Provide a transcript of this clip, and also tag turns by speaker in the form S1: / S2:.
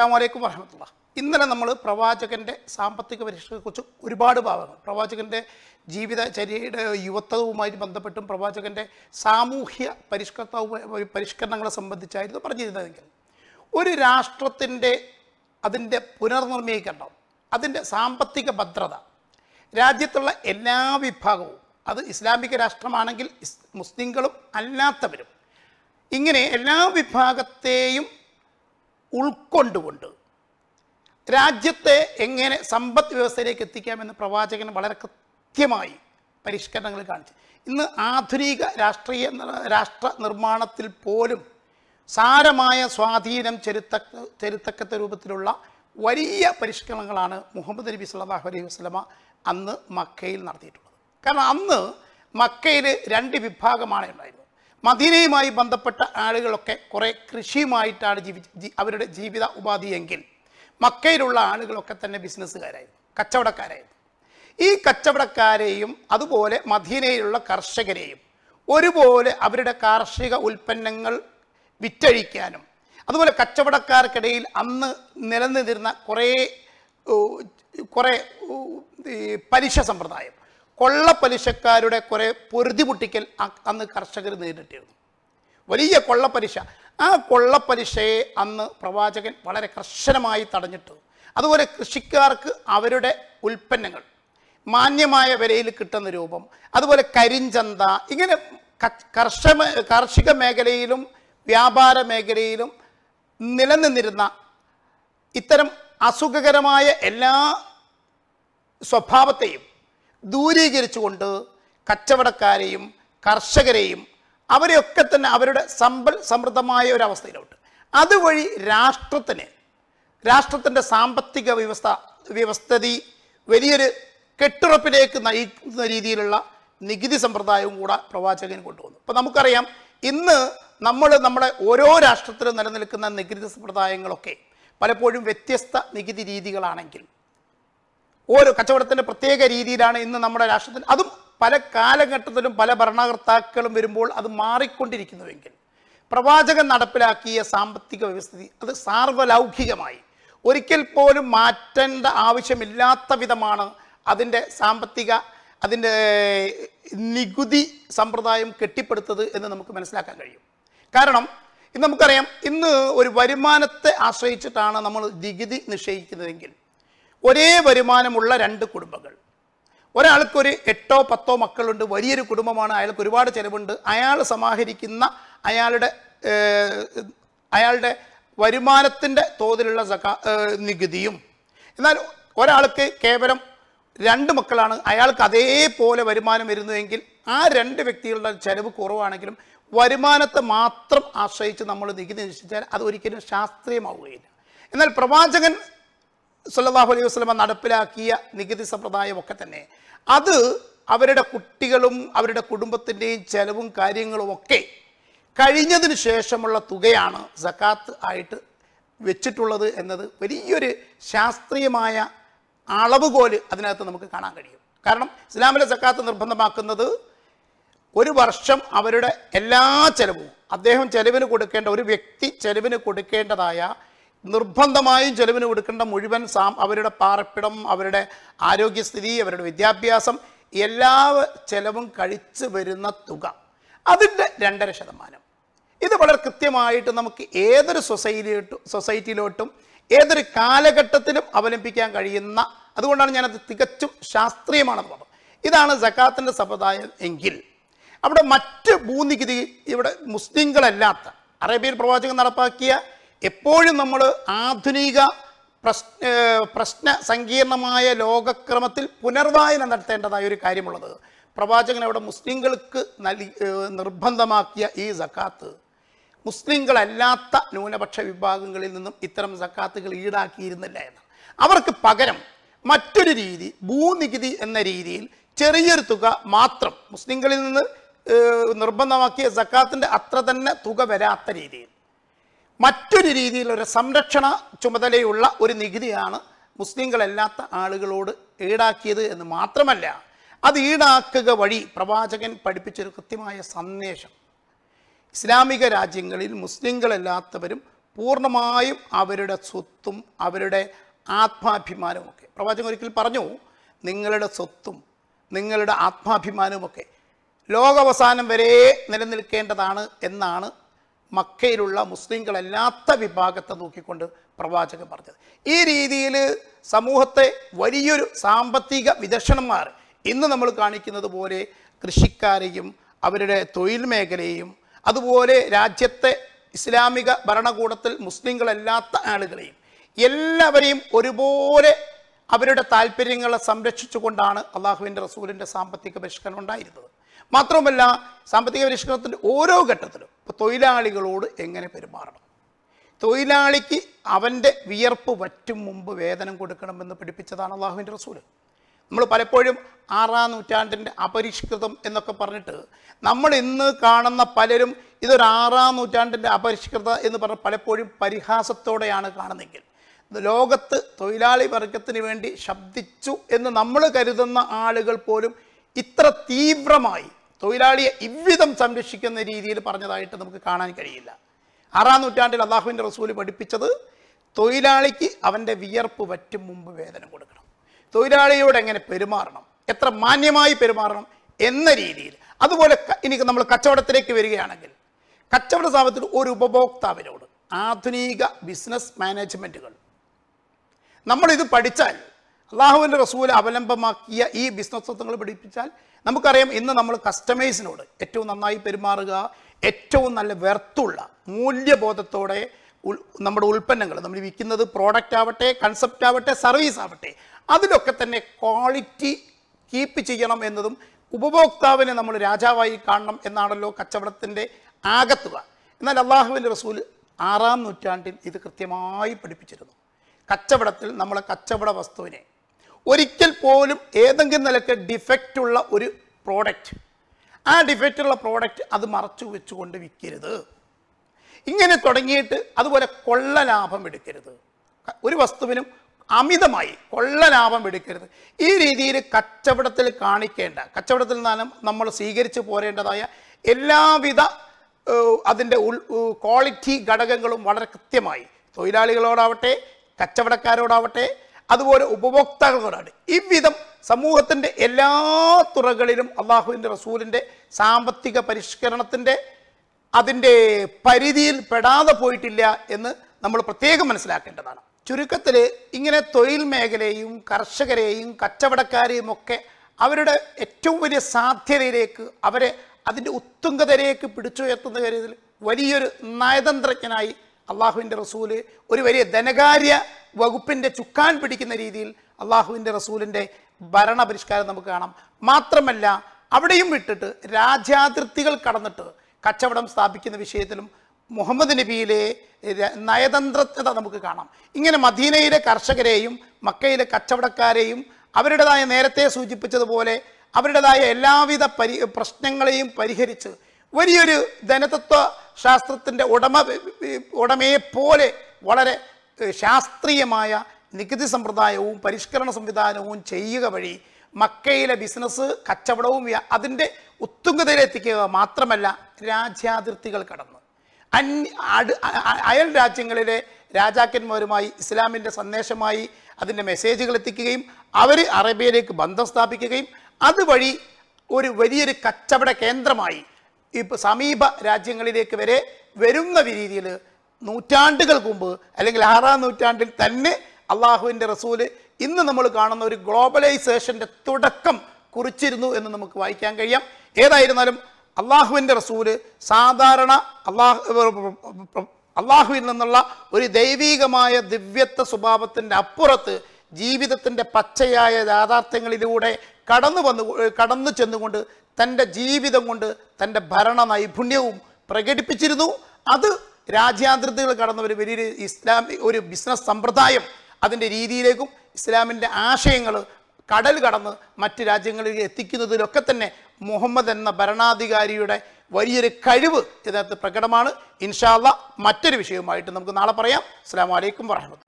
S1: അസ്സാമലൈക്കും വരഹമത്തുള്ള ഇന്നലെ നമ്മൾ പ്രവാചകൻ്റെ സാമ്പത്തിക പരീക്ഷയെക്കുറിച്ച് ഒരുപാട് ഭാഗങ്ങൾ പ്രവാചകൻ്റെ ജീവിതചര്യയുടെ യുവത്വവുമായി ബന്ധപ്പെട്ടും പ്രവാചകൻ്റെ സാമൂഹ്യ പരിഷ്കർത്താവുമായി പരിഷ്കരണങ്ങളെ സംബന്ധിച്ചായിരുന്നു പറഞ്ഞിരുന്നതെങ്കിൽ ഒരു രാഷ്ട്രത്തിൻ്റെ അതിൻ്റെ പുനർനിർണ്ണയിക്കണം അതിൻ്റെ സാമ്പത്തിക ഭദ്രത രാജ്യത്തുള്ള എല്ലാ വിഭാഗവും അത് ഇസ്ലാമിക രാഷ്ട്രമാണെങ്കിൽ മുസ്ലിങ്ങളും അല്ലാത്തവരും ഇങ്ങനെ എല്ലാ വിഭാഗത്തെയും ഉൾക്കൊണ്ടുകൊണ്ട് രാജ്യത്തെ എങ്ങനെ സമ്പദ് വ്യവസ്ഥയിലേക്ക് എത്തിക്കാമെന്ന് പ്രവാചകൻ വളരെ കൃത്യമായി പരിഷ്കരണങ്ങൾ കാണിച്ചു ഇന്ന് ആധുനിക രാഷ്ട്രീയ രാഷ്ട്ര നിർമ്മാണത്തിൽ പോലും സാരമായ സ്വാധീനം ചെലുത്ത ചെലുത്തക്കത്ത രൂപത്തിലുള്ള വലിയ പരിഷ്കരണങ്ങളാണ് മുഹമ്മദ് നബി സല്ലാഹു അലൈഹി വസ്ലമ അന്ന് മക്കയിൽ നടത്തിയിട്ടുള്ളത് കാരണം അന്ന് മക്കയിൽ രണ്ട് വിഭാഗമാണ് ഉണ്ടായിരുന്നത് മദീനയുമായി ബന്ധപ്പെട്ട ആളുകളൊക്കെ കുറേ കൃഷിയുമായിട്ടാണ് ജീവി അവരുടെ ജീവിത ഉപാധിയെങ്കിൽ മക്കയിലുള്ള ആളുകളൊക്കെ തന്നെ ബിസിനസ്സുകാരായിരുന്നു കച്ചവടക്കാരായിരുന്നു ഈ കച്ചവടക്കാരെയും അതുപോലെ മദീനയിലുള്ള കർഷകരെയും ഒരുപോലെ അവരുടെ കാർഷിക ഉൽപ്പന്നങ്ങൾ വിറ്റഴിക്കാനും അതുപോലെ കച്ചവടക്കാർക്കിടയിൽ അന്ന് നിലനിന്നിരുന്ന കുറേ കുറേ പലിശ സമ്പ്രദായം കൊള്ളപ്പലിശക്കാരുടെ കുറേ പൊരുതി പൊട്ടിക്കൽ അന്ന് കർഷകർ നേരിട്ടിരുന്നു വലിയ കൊള്ളപ്പലിശ ആ കൊള്ളപ്പലിശയെ അന്ന് പ്രവാചകൻ വളരെ കർശനമായി തടഞ്ഞിട്ടു അതുപോലെ കൃഷിക്കാർക്ക് അവരുടെ ഉൽപ്പന്നങ്ങൾ മാന്യമായ വിലയിൽ കിട്ടുന്ന രൂപം അതുപോലെ കരിഞ്ചന്ത ഇങ്ങനെ കർഷക കാർഷിക മേഖലയിലും വ്യാപാര മേഖലയിലും നിലനിന്നിരുന്ന ഇത്തരം അസുഖകരമായ എല്ലാ സ്വഭാവത്തെയും ദൂരീകരിച്ചുകൊണ്ട് കച്ചവടക്കാരെയും കർഷകരെയും അവരെയൊക്കെ തന്നെ അവരുടെ സമ്പൽ സമൃദ്ധമായ ഒരു അവസ്ഥയിലോട്ട് അതുവഴി രാഷ്ട്രത്തിന് രാഷ്ട്രത്തിൻ്റെ സാമ്പത്തിക വ്യവസ്ഥ വ്യവസ്ഥതി വലിയൊരു കെട്ടുറപ്പിലേക്ക് നയിക്കുന്ന രീതിയിലുള്ള നികുതി സമ്പ്രദായവും കൂടെ പ്രവാചകൻ കൊണ്ടുവന്നു അപ്പോൾ നമുക്കറിയാം ഇന്ന് നമ്മൾ നമ്മുടെ ഓരോ രാഷ്ട്രത്തിലും നിലനിൽക്കുന്ന നികുതി സമ്പ്രദായങ്ങളൊക്കെ പലപ്പോഴും വ്യത്യസ്ത നികുതി രീതികളാണെങ്കിൽ ഓരോ കച്ചവടത്തിൻ്റെ പ്രത്യേക രീതിയിലാണ് ഇന്ന് നമ്മുടെ രാഷ്ട്രത്തിൽ അതും പല കാലഘട്ടത്തിലും പല ഭരണകർത്താക്കളും വരുമ്പോൾ അത് മാറിക്കൊണ്ടിരിക്കുന്നുവെങ്കിൽ പ്രവാചകൻ നടപ്പിലാക്കിയ സാമ്പത്തിക വ്യവസ്ഥിതി അത് സാർവലൗകികമായി ഒരിക്കൽ പോലും മാറ്റേണ്ട ആവശ്യമില്ലാത്ത വിധമാണ് അതിൻ്റെ സാമ്പത്തിക അതിൻ്റെ നികുതി സമ്പ്രദായം കെട്ടിപ്പടുത്തത് എന്ന് നമുക്ക് മനസ്സിലാക്കാൻ കഴിയും കാരണം ഇന്ന് നമുക്കറിയാം ഇന്ന് ഒരു വരുമാനത്തെ ആശ്രയിച്ചിട്ടാണ് നമ്മൾ നികുതി നിശ്ചയിക്കുന്നതെങ്കിൽ ഒരേ വരുമാനമുള്ള രണ്ട് കുടുംബങ്ങൾ ഒരാൾക്കൊരു എട്ടോ പത്തോ മക്കളുണ്ട് വലിയൊരു കുടുംബമാണ് അയാൾക്ക് ഒരുപാട് ചിലവുണ്ട് അയാൾ സമാഹരിക്കുന്ന അയാളുടെ അയാളുടെ വരുമാനത്തിൻ്റെ തോതിലുള്ള സകാ നികുതിയും എന്നാൽ ഒരാൾക്ക് കേവലം രണ്ട് മക്കളാണ് അയാൾക്ക് അതേപോലെ വരുമാനം വരുന്നുവെങ്കിൽ ആ രണ്ട് വ്യക്തികളുടെ ചെലവ് കുറവാണെങ്കിലും വരുമാനത്തെ മാത്രം ആശ്രയിച്ച് നമ്മൾ നികുതി നിശ്ചയിച്ചാൽ അത് ഒരിക്കലും ശാസ്ത്രീയമാവുകയില്ല എന്നാൽ പ്രവാചകൻ സല്ലാഹു അലൈഹി വസ്ലമ നടപ്പിലാക്കിയ നികുതി സമ്പ്രദായമൊക്കെ തന്നെ അത് അവരുടെ കുട്ടികളും അവരുടെ കുടുംബത്തിൻ്റെയും ചെലവും ഒക്കെ കഴിഞ്ഞതിന് ശേഷമുള്ള തുകയാണ് സക്കാത്ത് ആയിട്ട് വെച്ചിട്ടുള്ളത് എന്നത് വലിയൊരു ശാസ്ത്രീയമായ അളവുകോല് അതിനകത്ത് നമുക്ക് കാണാൻ കഴിയും കാരണം ഇസ്ലാമിലെ സക്കാത്ത് നിർബന്ധമാക്കുന്നത് ഒരു വർഷം അവരുടെ എല്ലാ ചെലവും അദ്ദേഹം ചെലവിന് കൊടുക്കേണ്ട ഒരു വ്യക്തി ചെലവിന് കൊടുക്കേണ്ടതായ നിർബന്ധമായും ചെലവിന് കൊടുക്കേണ്ട മുഴുവൻ സാം അവരുടെ പാർപ്പിടം അവരുടെ ആരോഗ്യസ്ഥിതി അവരുടെ വിദ്യാഭ്യാസം എല്ലാ ചെലവും കഴിച്ച് വരുന്ന തുക അതിൻ്റെ രണ്ടര ശതമാനം ഇത് വളരെ കൃത്യമായിട്ട് നമുക്ക് ഏതൊരു സൊസൈറ്റിയിലോട്ടും സൊസൈറ്റിയിലോട്ടും ഏതൊരു കാലഘട്ടത്തിലും അവലംബിക്കാൻ കഴിയുന്ന അതുകൊണ്ടാണ് ഞാനത് തികച്ചും ശാസ്ത്രീയമാണെന്ന് പറഞ്ഞത് ഇതാണ് ജക്കാത്തിൻ്റെ സമ്പ്രദായം എങ്കിൽ അവിടെ മറ്റ് ഭൂനികുതി ഇവിടെ മുസ്ലിങ്ങളല്ലാത്ത അറേബ്യൻ പ്രവാചകൻ നടപ്പാക്കിയ എപ്പോഴും നമ്മൾ ആധുനിക പ്രശ്ന പ്രശ്ന സങ്കീർണമായ ലോകക്രമത്തിൽ പുനർവായന നടത്തേണ്ടതായ ഒരു കാര്യമുള്ളത് പ്രവാചകൻ അവിടെ മുസ്ലിങ്ങൾക്ക് നൽകി നിർബന്ധമാക്കിയ ഈ സക്കാത്ത് മുസ്ലിങ്ങളല്ലാത്ത ന്യൂനപക്ഷ വിഭാഗങ്ങളിൽ നിന്നും ഇത്തരം സക്കാത്തുകൾ ഈടാക്കിയിരുന്നില്ല എന്ന് അവർക്ക് പകരം മറ്റൊരു രീതി ഭൂനികുതി എന്ന രീതിയിൽ ചെറിയൊരു തുക മാത്രം മുസ്ലിങ്ങളിൽ നിന്ന് നിർബന്ധമാക്കിയ സക്കാത്തിൻ്റെ അത്ര തന്നെ തുക വരാത്ത രീതിയിൽ മറ്റൊരു രീതിയിലൊരു സംരക്ഷണ ചുമതലയുള്ള ഒരു നികുതിയാണ് മുസ്ലിങ്ങളല്ലാത്ത ആളുകളോട് ഈടാക്കിയത് എന്ന് മാത്രമല്ല അത് ഈടാക്കുക വഴി പ്രവാചകൻ പഠിപ്പിച്ചൊരു കൃത്യമായ സന്ദേശം ഇസ്ലാമിക രാജ്യങ്ങളിൽ മുസ്ലിങ്ങളല്ലാത്തവരും പൂർണ്ണമായും അവരുടെ സ്വത്തും അവരുടെ ആത്മാഭിമാനവും ഒക്കെ പ്രവാചകൻ ഒരിക്കൽ പറഞ്ഞു നിങ്ങളുടെ സ്വത്തും നിങ്ങളുടെ ആത്മാഭിമാനവുമൊക്കെ ലോകാവസാനം വരെ നിലനിൽക്കേണ്ടതാണ് എന്നാണ് മക്കയിലുള്ള മുസ്ലിങ്ങളല്ലാത്ത വിഭാഗത്തെ നോക്കിക്കൊണ്ട് പ്രവാചകൻ പറഞ്ഞത് ഈ രീതിയിൽ സമൂഹത്തെ വലിയൊരു സാമ്പത്തിക വിദക്ഷണന്മാർ ഇന്ന് നമ്മൾ കാണിക്കുന്നത് പോലെ കൃഷിക്കാരെയും അവരുടെ തൊഴിൽ മേഖലയെയും അതുപോലെ രാജ്യത്തെ ഇസ്ലാമിക ഭരണകൂടത്തിൽ മുസ്ലിങ്ങളല്ലാത്ത ആളുകളെയും എല്ലാവരെയും ഒരുപോലെ അവരുടെ താല്പര്യങ്ങളെ സംരക്ഷിച്ചുകൊണ്ടാണ് അള്ളാഹുവിൻ്റെ റസൂലിൻ്റെ സാമ്പത്തിക പരിഷ്കരണം ഉണ്ടായിരുന്നത് മാത്രവുമല്ല സാമ്പത്തിക പരിഷ്കരണത്തിൻ്റെ ഓരോ ഘട്ടത്തിലും ഇപ്പോൾ തൊഴിലാളികളോട് എങ്ങനെ പെരുമാറണം തൊഴിലാളിക്ക് അവൻ്റെ വിയർപ്പ് വറ്റും മുമ്പ് വേതനം കൊടുക്കണമെന്ന് പഠിപ്പിച്ചതാണ് അള്ളാഹുവിൻ്റെ റസൂല് നമ്മൾ പലപ്പോഴും ആറാം നൂറ്റാണ്ടിൻ്റെ അപരിഷ്കൃതം എന്നൊക്കെ പറഞ്ഞിട്ട് നമ്മൾ ഇന്ന് കാണുന്ന പലരും ഇതൊരു ആറാം നൂറ്റാണ്ടിൻ്റെ അപരിഷ്കൃത എന്ന് പറഞ്ഞ് പലപ്പോഴും പരിഹാസത്തോടെയാണ് കാണുന്നെങ്കിൽ ലോകത്ത് തൊഴിലാളി വർഗത്തിന് വേണ്ടി ശബ്ദിച്ചു എന്ന് നമ്മൾ കരുതുന്ന ആളുകൾ പോലും ഇത്ര തീവ്രമായി തൊഴിലാളിയെ ഇവ്വിധം സംരക്ഷിക്കുന്ന രീതിയിൽ പറഞ്ഞതായിട്ട് നമുക്ക് കാണാൻ കഴിയില്ല ആറാം നൂറ്റാണ്ടിൽ അള്ളാഹുവിൻ്റെ റസൂൽ പഠിപ്പിച്ചത് തൊഴിലാളിക്ക് അവൻ്റെ വിയർപ്പ് പറ്റും മുമ്പ് വേദന കൊടുക്കണം തൊഴിലാളിയോട് എങ്ങനെ പെരുമാറണം എത്ര മാന്യമായി പെരുമാറണം എന്ന രീതിയിൽ അതുപോലെ ഇനി നമ്മൾ കച്ചവടത്തിലേക്ക് വരികയാണെങ്കിൽ കച്ചവട സ്ഥാപനത്തിൽ ഒരു ഉപഭോക്താവിനോട് ആധുനിക ബിസിനസ് മാനേജ്മെൻറ്റുകൾ നമ്മളിത് പഠിച്ചാൽ അള്ളാഹുവിൻ്റെ റസൂൽ അവലംബമാക്കിയ ഈ ബിസിനസ് തത്വങ്ങൾ പഠിപ്പിച്ചാൽ നമുക്കറിയാം ഇന്ന് നമ്മൾ കസ്റ്റമേഴ്സിനോട് ഏറ്റവും നന്നായി പെരുമാറുക ഏറ്റവും നല്ല വെർത്തുള്ള മൂല്യബോധത്തോടെ നമ്മുടെ ഉൽപ്പന്നങ്ങൾ നമ്മൾ വിൽക്കുന്നത് പ്രോഡക്റ്റ് ആവട്ടെ കൺസെപ്റ്റ് ആവട്ടെ സർവീസ് ആവട്ടെ അതിലൊക്കെ തന്നെ ക്വാളിറ്റി കീപ്പ് ചെയ്യണം എന്നതും ഉപഭോക്താവിനെ നമ്മൾ രാജാവായി കാണണം എന്നാണല്ലോ കച്ചവടത്തിൻ്റെ ആകത്തുക എന്നാൽ അള്ളാഹുവിൻ്റെ റസൂൽ ആറാം നൂറ്റാണ്ടിൽ ഇത് കൃത്യമായി പഠിപ്പിച്ചിരുന്നു കച്ചവടത്തിൽ നമ്മളെ കച്ചവട വസ്തുവിനെ ഒരിക്കൽ പോലും ഏതെങ്കിലും നിലക്ക് ഡിഫക്റ്റ് ഉള്ള ഒരു പ്രോഡക്റ്റ് ആ ഡിഫക്റ്റ് ഉള്ള പ്രോഡക്റ്റ് അത് മറച്ചു വെച്ചുകൊണ്ട് വിൽക്കരുത് ഇങ്ങനെ തുടങ്ങിയിട്ട് അതുപോലെ കൊള്ള ലാഭം എടുക്കരുത് ഒരു വസ്തുവിനും അമിതമായി കൊള്ള ലാഭം എടുക്കരുത് ഈ രീതിയിൽ കച്ചവടത്തിൽ കാണിക്കേണ്ട കച്ചവടത്തിൽ നിന്നാലും നമ്മൾ സ്വീകരിച്ചു പോരേണ്ടതായ എല്ലാവിധ അതിൻ്റെ ഉൾ ക്വാളിറ്റി ഘടകങ്ങളും വളരെ കൃത്യമായി തൊഴിലാളികളോടാവട്ടെ കച്ചവടക്കാരോടാവട്ടെ അതുപോലെ ഉപഭോക്താക്കളോടാണ് ഇவ்விதം സമൂഹത്തിൻ്റെ എല്ലാ തുറകളിലും അള്ളാഹുവിൻ്റെ റസൂലിൻ്റെ സാമ്പത്തിക പരിഷ്കരണത്തിൻ്റെ അതിൻ്റെ പരിധിയിൽ പെടാതെ പോയിട്ടില്ല എന്ന് നമ്മൾ പ്രത്യേകം മനസ്സിലാക്കേണ്ടതാണ് ചുരുക്കത്തിൽ ഇങ്ങനെ തൊഴിൽ മേഖലയും കർഷകരെയും കച്ചവടക്കാരെയും ഒക്കെ അവരുടെ ഏറ്റവും വലിയ സാധ്യതയിലേക്ക് അവരെ അതിൻ്റെ ഉത്തുംഗതയിലേക്ക് പിടിച്ചുയർത്തുന്ന കാര്യത്തിൽ വലിയൊരു നയതന്ത്രജ്ഞനായി അള്ളാഹുവിൻ്റെ റസൂല് ഒരു വലിയ ധനകാര്യ വകുപ്പിൻ്റെ ചുക്കാൻ പിടിക്കുന്ന രീതിയിൽ അള്ളാഹുവിൻ്റെ റസൂലിൻ്റെ ഭരണപരിഷ്കാരം നമുക്ക് കാണാം മാത്രമല്ല അവിടെയും വിട്ടിട്ട് രാജ്യാതിർത്തികൾ കടന്നിട്ട് കച്ചവടം സ്ഥാപിക്കുന്ന വിഷയത്തിലും മുഹമ്മദ് നബിയിലെ നയതന്ത്രജ്ഞത നമുക്ക് കാണാം ഇങ്ങനെ മദീനയിലെ കർഷകരെയും മക്കയിലെ കച്ചവടക്കാരെയും അവരുടേതായ നേരത്തെ സൂചിപ്പിച്ചതുപോലെ അവരുടേതായ എല്ലാവിധ പരി പ്രശ്നങ്ങളെയും പരിഹരിച്ച് വലിയൊരു ധനതത്വ ശാസ്ത്രത്തിൻ്റെ ഉടമ ഉടമയെ പോലെ വളരെ ശാസ്ത്രീയമായ നികുതി സമ്പ്രദായവും പരിഷ്കരണ സംവിധാനവും ചെയ്യുക വഴി മക്കയിലെ ബിസിനസ് കച്ചവടവും അതിൻ്റെ ഉത്തുങ്കതയിലെത്തിക്കുക മാത്രമല്ല രാജ്യാതിർത്തികൾ കടന്ന് അന്യ അയൽ രാജ്യങ്ങളിലെ രാജാക്കന്മാരുമായി ഇസ്ലാമിൻ്റെ സന്ദേശമായി അതിൻ്റെ മെസ്സേജുകൾ എത്തിക്കുകയും അവർ അറേബ്യയിലേക്ക് ബന്ധം സ്ഥാപിക്കുകയും അതുവഴി ഒരു വലിയൊരു കച്ചവട കേന്ദ്രമായി ഇപ്പോൾ സമീപ രാജ്യങ്ങളിലേക്ക് വരെ വരുന്ന രീതിയിൽ നൂറ്റാണ്ടുകൾക്ക് മുമ്പ് അല്ലെങ്കിൽ ആറാം നൂറ്റാണ്ടിൽ തന്നെ അള്ളാഹുവിൻ്റെ റസൂല് ഇന്ന് നമ്മൾ കാണുന്ന ഒരു ഗ്ലോബലൈസേഷൻ്റെ തുടക്കം കുറിച്ചിരുന്നു എന്ന് നമുക്ക് വായിക്കാൻ കഴിയാം ഏതായിരുന്നാലും അള്ളാഹുവിൻ്റെ റസൂല് സാധാരണ അള്ളാഹു അള്ളാഹുവിൽ നിന്നുള്ള ഒരു ദൈവീകമായ ദിവ്യത്വ സ്വഭാവത്തിൻ്റെ അപ്പുറത്ത് ജീവിതത്തിൻ്റെ പച്ചയായ യാഥാർത്ഥ്യങ്ങളിലൂടെ കടന്നു വന്നു കടന്നു ചെന്നുകൊണ്ട് തൻ്റെ ജീവിതം കൊണ്ട് തൻ്റെ ഭരണ നൈപുണ്യവും പ്രകടിപ്പിച്ചിരുന്നു അത് രാജ്യാതിർത്തികൾ കടന്നവർ വലിയൊരു ഇസ്ലാമിക് ഒരു ബിസിനസ് സമ്പ്രദായം അതിൻ്റെ രീതിയിലേക്കും ഇസ്ലാമിൻ്റെ ആശയങ്ങൾ കടൽ കടന്ന് മറ്റ് രാജ്യങ്ങളിൽ എത്തിക്കുന്നതിലൊക്കെ തന്നെ മുഹമ്മദ് എന്ന ഭരണാധികാരിയുടെ വലിയൊരു കഴിവ് ഇതിനകത്ത് പ്രകടമാണ് ഇൻഷാല്ല മറ്റൊരു വിഷയവുമായിട്ട് നമുക്ക് നാളെ പറയാം അസ്സാം വലൈക്കും വാഹമത്ത്